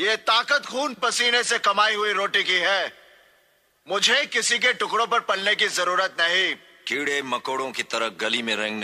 ये ताकत खून पसीने से कमाई हुई रोटी की है मुझे किसी के टुकड़ों पर पलने की जरूरत नहीं कीड़े मकोड़ों की तरह गली में रंगने